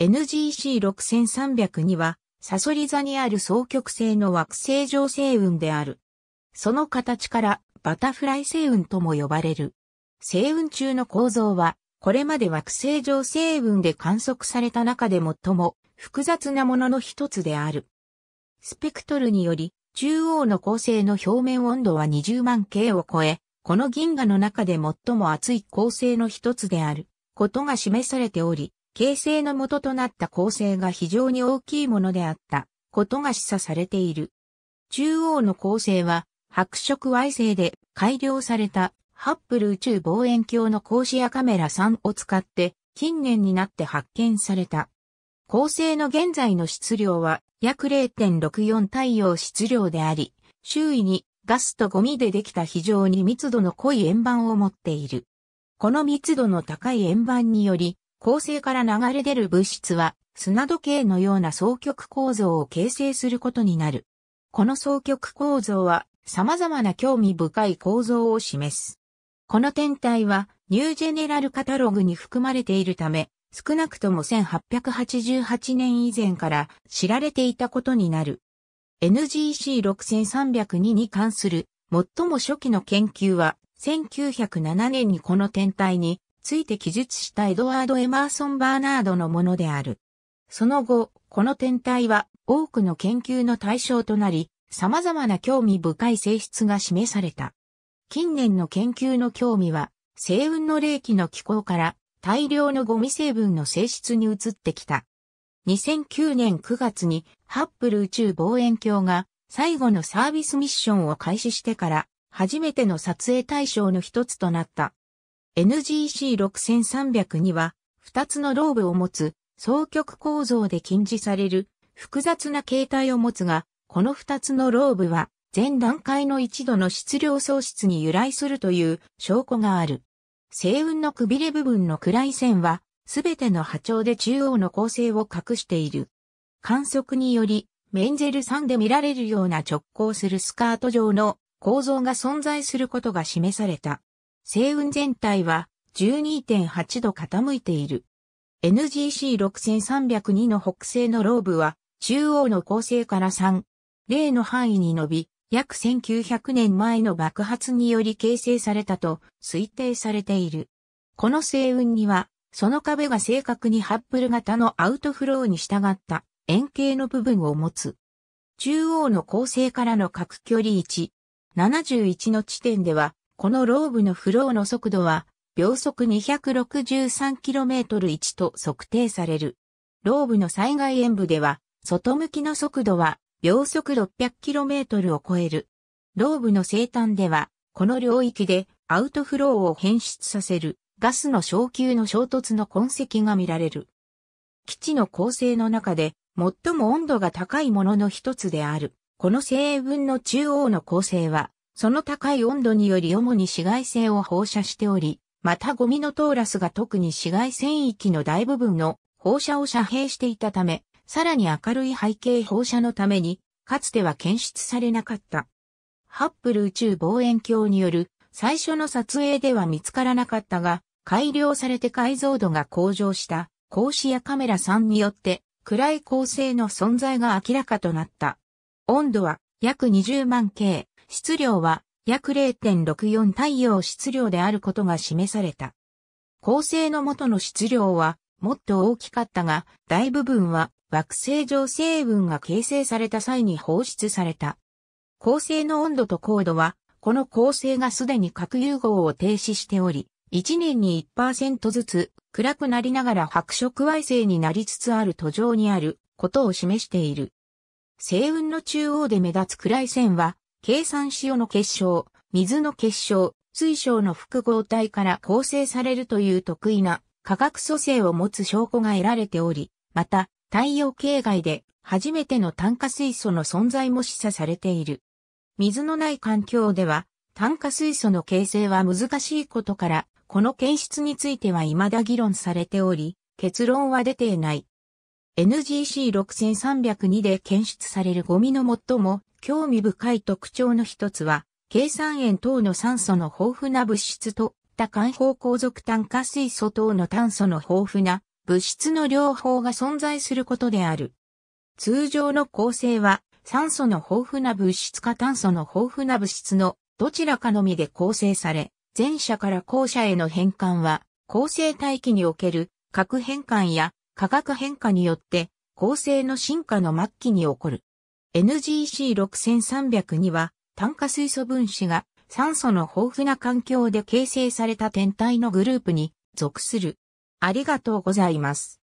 NGC6302 は、サソリ座にある双極性の惑星上星雲である。その形からバタフライ星雲とも呼ばれる。星雲中の構造は、これまで惑星上星雲で観測された中で最も複雑なものの一つである。スペクトルにより、中央の恒星の表面温度は20万 K を超え、この銀河の中で最も熱い恒星の一つであることが示されており、形成の元となった構成が非常に大きいものであったことが示唆されている。中央の構成は白色矮星で改良されたハッブル宇宙望遠鏡の格子やカメラ3を使って近年になって発見された。恒星の現在の質量は約0.64太陽質量であり、周囲にガスとゴミでできた非常に密度の濃い円盤を持っている。この密度の高い円盤により、構成から流れ出る物質は、砂時計のような双極構造を形成することになる。この双極構造は、様々な興味深い構造を示す。この天体は、ニュージェネラルカタログに含まれているため、少なくとも1888年以前から知られていたことになる。NGC6302 に関する最も初期の研究は1907年にこの天体について記述したエドワード・エマーソン・バーナードのものである。その後、この天体は多くの研究の対象となり、様々な興味深い性質が示された。近年の研究の興味は、星雲の冷気の気候から大量のゴミ成分の性質に移ってきた。2009年9月にハッブル宇宙望遠鏡が最後のサービスミッションを開始してから初めての撮影対象の一つとなった。NGC6302 は、2つのローブを持つ、双極構造で禁じされる、複雑な形態を持つが、この2つのローブは、前段階の一度の質量喪失に由来するという証拠がある。星雲のくびれ部分の暗い線は、すべての波長で中央の構成を隠している。観測により、メンゼル3で見られるような直行するスカート状の構造が存在することが示された。星雲全体は12.8度傾いている。NGC6302 の北西のローブは中央の構成から3、0の範囲に伸び、約1900年前の爆発により形成されたと推定されている。この星雲には、その壁が正確にハッブル型のアウトフローに従った円形の部分を持つ。中央の構成からの各距離1、71の地点ではこのローブのフローの速度は、秒速 263km1 と測定される。ローブの災害演部では、外向きの速度は、秒速 600km を超える。ローブの生誕では、この領域でアウトフローを変質させるガスの昇級の衝突の痕跡が見られる。基地の構成の中で最も温度が高いものの一つである。この成分の中央の構成はその高い温度により主に紫外線を放射しており、またゴミのトーラスが特に紫外線域の大部分の放射を遮蔽していたため、さらに明るい背景放射のために、かつては検出されなかった。ハッブル宇宙望遠鏡による最初の撮影では見つからなかったが、改良されて解像度が向上した格子やカメラ3によって暗い構成の存在が明らかとなった。温度は約20万 K、質量は約0.64太陽質量であることが示された。恒星の元の質量はもっと大きかったが、大部分は惑星上成分が形成された際に放出された。恒星の温度と高度は、この恒星がすでに核融合を停止しており、1年に1%ずつ暗くなりながら白色矮星になりつつある途上にあることを示している。星雲の中央で目立つ暗い線は計算塩の結晶、水の結晶、水晶の複合体から構成されるという得意な化学組成を持つ証拠が得られており、また、太陽系外で初めての炭化水素の存在も示唆されている。水のない環境では、炭化水素の形成は難しいことから、この検出については未だ議論されており、結論は出ていない。NGC6302 で検出されるゴミの最も興味深い特徴の一つは、計算塩等の酸素の豊富な物質と、多環方鉱属炭化水素等の炭素の豊富な物質の両方が存在することである。通常の構成は、酸素の豊富な物質か炭素の豊富な物質のどちらかのみで構成され、前者から後者への変換は、構成大気における核変換や化学変化によって構成の進化の末期に起こる。NGC6302 は炭化水素分子が酸素の豊富な環境で形成された天体のグループに属する。ありがとうございます。